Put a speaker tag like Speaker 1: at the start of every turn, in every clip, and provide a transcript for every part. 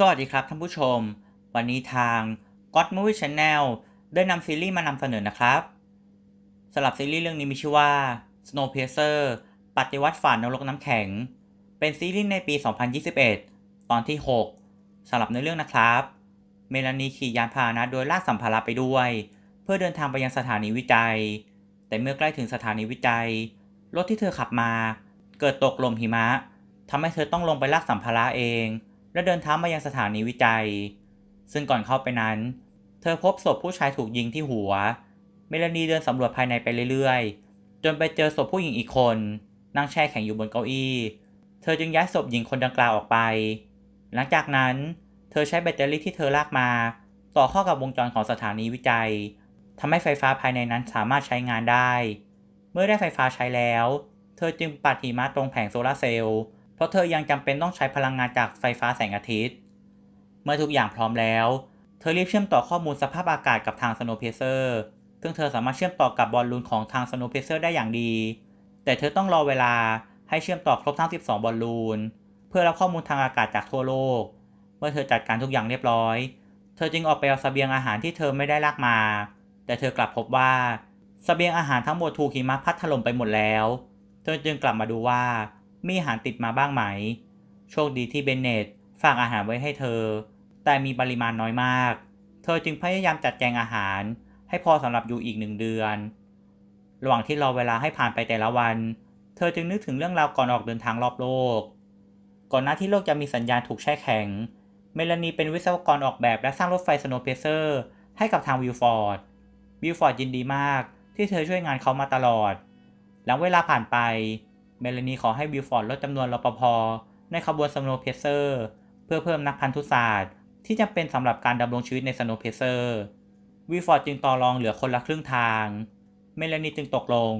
Speaker 1: สวัสดีครับท่านผู้ชม วันนี้ทาง God Movie Channel ได้นำซีรีส์มานำเสนอนะครับสำหรับซีรีส์เรื่องนี้มีชื่อว่า Snowpiercer ปฏิวัติฝันนรกน้ำแข็ง เป็นซีรีส์ในปี 2021 ตอนที่ 6สำหรับในเรื่องนะครับ เมลานีขี่ยานพาหนะโดยลากสัมภาระไปด้วย เพื่อเดินทางไปยังสถานีวิจัย แต่เมื่อใกล้ถึงสถานีวิจัยรถที่เธอขับมา เกิดตกลมหิมะทำให้เธอต้องลงไปลากสัมภาระเองและเดินเท้ามายังสถานีวิจัย ซึ่งก่อนเข้าไปนั้น เธอพบศพผู้ชายถูกยิงที่หัว เมลานีเดินสำรวจภายในไปเรื่อยๆ จนไปเจอศพผู้หญิงอีกคน นั่งแช่แข็งอยู่บนเก้าอี้ เธอจึงย้ายศพหญิงคนดังกล่าวออกไป หลังจากนั้น เธอใช้แบตเตอรี่ที่เธอลากมา ต่อเข้ากับวงจรของสถานีวิจัยทำให้ไฟฟ้าภายในนั้นสามารถใช้งานได้ เมื่อได้ไฟฟ้าใช้แล้ว เธอจึงปัดหิมะตรงแผงโซลาเซลล์เพราะเธอยังจำเป็นต้องใช้พลังงานจากไฟฟ้าแสงอาทิตย์ เมื่อทุกอย่างพร้อมแล้ว เธอรีบเชื่อมต่อข้อมูลสภาพอากาศกับทางสโนเพเซอร์ ซึ่งเธอสามารถเชื่อมต่อกับบอลลูนของทางสโนเพเซอร์ได้อย่างดี แต่เธอต้องรอเวลาให้เชื่อมต่อครบทั้ง 12 บอลลูน เพื่อรับข้อมูลทางอากาศจากทั่วโลก เมื่อเธอจัดการทุกอย่างเรียบร้อย เธอจึงออกไปเอาสเสบียงอาหารที่เธอไม่ได้ลากมา แต่เธอกลับพบว่าสเสบียงอาหารทั้งหมดถูกหิมะพัดถล่มไปหมดแล้ว เธอจึงกลับมาดูว่ามีอาหารติดมาบ้างไหม โชคดีที่เบนเนตฝากอาหารไว้ให้เธอ แต่มีปริมาณน้อยมาก เธอจึงพยายามจัดแจงอาหาร ให้พอสำหรับอยู่อีกหนึ่งเดือน ระหว่างที่รอเวลาให้ผ่านไปแต่ละวัน เธอจึงนึกถึงเรื่องราวก่อนออกเดินทางรอบโลก ก่อนหน้าที่โลกจะมีสัญญาณถูกแช่แข็ง เมลานีเป็นวิศวกรออกแบบและสร้างรถไฟสโนว์เพเซอร์ ให้กับทางวิลฟอร์ด วิลฟอร์ดยินดีมาก ที่เธอช่วยงานเขามาตลอดหลังเวลาผ่านไปเมลานีขอให้วิลฟอร์ดลดจำนวนรปภในขบวนสโนเพเซอร์เพื่อเพิ่มนักพันธุศาสตร์ ที่จำเป็นสำหรับการดำรงชีวิตในสโนเพเซอร์วิลฟอร์ดจึงต่อรองเหลือคนละครึ่งทาง เมลานีจึงตกลง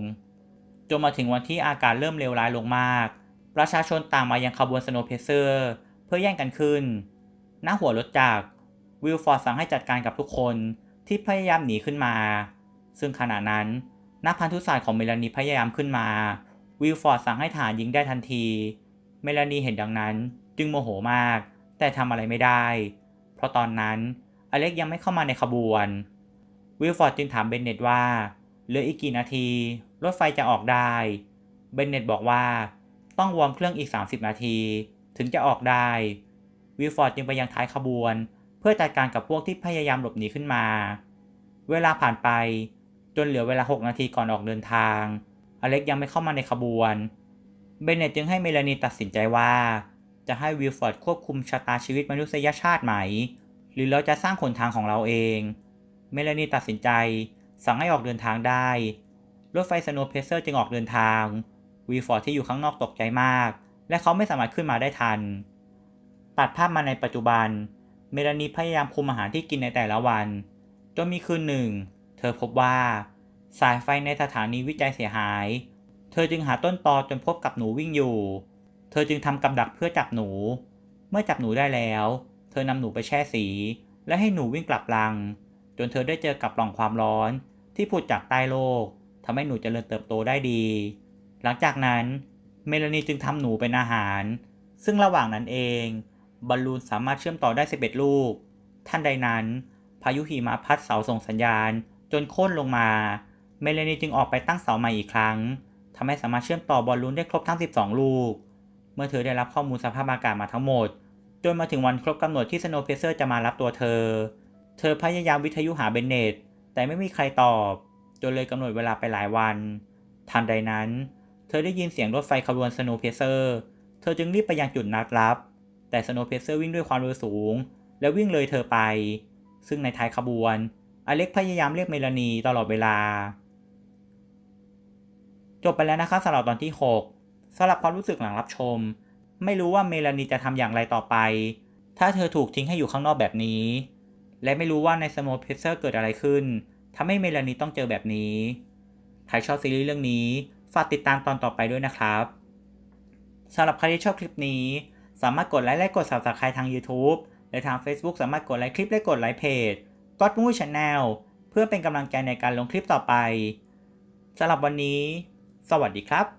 Speaker 1: จนมาถึงวันที่อากาศเริ่มเลวร้ายลงมาก ประชาชนต่างมายังขบวนสโนเพเซอร์ เพื่อแย่งกันขึ้นหน้าหัวรถจักรวิลฟอร์ดสั่งให้จัดการกับทุกคนที่พยายามหนีขึ้นมาซึ่งขณะนั้นนักพันธุศาสตร์ของเมลานีพยายามขึ้นมาวิลฟอร์ดสั่งให้ฐานยิงได้ทันที เมลานีเห็นดังนั้นจึงโมโหมาก แต่ทำอะไรไม่ได้ เพราะตอนนั้นอเล็กยังไม่เข้ามาในขบวนวิลฟอร์ดจึงถามเบนเน็ตว่าเหลืออีกกี่นาที รถไฟจะออกได้ เบนเน็ตบอกว่า ต้องวอร์มเครื่องอีก 30 นาทีถึงจะออกได้วิลฟอร์ดจึงไปยังท้ายขบวนเพื่อจัดการกับพวกที่พยายามหลบหนีขึ้นมา เวลาผ่านไปจนเหลือเวลา 6 นาทีก่อนออกเดินทางอเล็กยังไม่เข้ามาในขบวน เบนเนตจึงให้เมลานีตัดสินใจว่าจะให้วิลฟอร์ดควบคุมชะตาชีวิตมนุษยชาติไหมหรือเราจะสร้างขนทางของเราเอง เมลานีตัดสินใจสั่งให้ออกเดินทางได้ รถไฟสโนว์เพเซอร์จึงออกเดินทาง วิลฟอร์ดที่อยู่ข้างนอกตกใจมาก และเขาไม่สามารถขึ้นมาได้ทัน ตัดภาพมาในปัจจุบัน เมลานีพยายามคุมอาหารที่กินในแต่ละวัน จนมีคืนหนึ่ง เธอพบว่าสายไฟในสถานีวิจัยเสียหาย เธอจึงหาต้นตอจนพบกับหนูวิ่งอยู่ เธอจึงทำกับดักเพื่อจับหนู เมื่อจับหนูได้แล้ว เธอนำหนูไปแช่สี และให้หนูวิ่งกลับรัง จนเธอได้เจอกับปล่องความร้อนที่ผุดจากใต้โลก ทำให้หนูจเจริญเติบโตได้ดี หลังจากนั้น เมลานีจึงทำหนูเป็นอาหาร ซึ่งระหว่างนั้นเองบอลลูนสามารถเชื่อมต่อได้11ลูกท่านใดนั้นพายุหิมะพัดเสาส่งสัญญาณจนโค่นลงมาเมเลนีจึงออกไปตั้งเสาใหม่อีกครั้ง ทำให้สามารถเชื่อมต่อบอลลูนได้ครบทั้ง 12 ลูก เมื่อเธอได้รับข้อมูลสภาพอากาศมาทั้งหมด จนมาถึงวันครบกำหนดที่สโนว์เพเซอร์จะมารับตัวเธอ เธอพยายามวิทยุหาเบนเนตแต่ไม่มีใครตอบ จนเลยกำหนดเวลาไปหลายวัน ทันใดนั้น เธอได้ยินเสียงรถไฟขบวนสโนว์เพเซอร์ เธอจึงรีบไปยังจุดนัดรับ แต่สโนว์เพเซอร์วิ่งด้วยความเร็วสูง และวิ่งเลยเธอไป ซึ่งในท้ายขบวน อเล็กพยายามเรียกเมลานีตลอดเวลาจบไปแล้วนะครับสำหรับตอนที่ 6สำหรับความรู้สึกหลังรับชม ไม่รู้ว่าเมลานีจะทำอย่างไรต่อไป ถ้าเธอถูกทิ้งให้อยู่ข้างนอกแบบนี้ และไม่รู้ว่าในสโมเพเซอร์เกิดอะไรขึ้นทำให้เมลานีต้องเจอแบบนี้ใครชอบซีรีส์เรื่องนี้ฝากติดตามตอนต่อไปด้วยนะครับสำหรับใครที่ชอบคลิปนี้ สามารถกดไลค์และกด subscribe ทาง YouTube และทาง Facebook สามารถกดไลค์คลิปและกดไลค์เพจก็อดมูชแนลเพื่อเป็นกำลังใจในการลงคลิปต่อไปสำหรับวันนี้สวัสดีครับ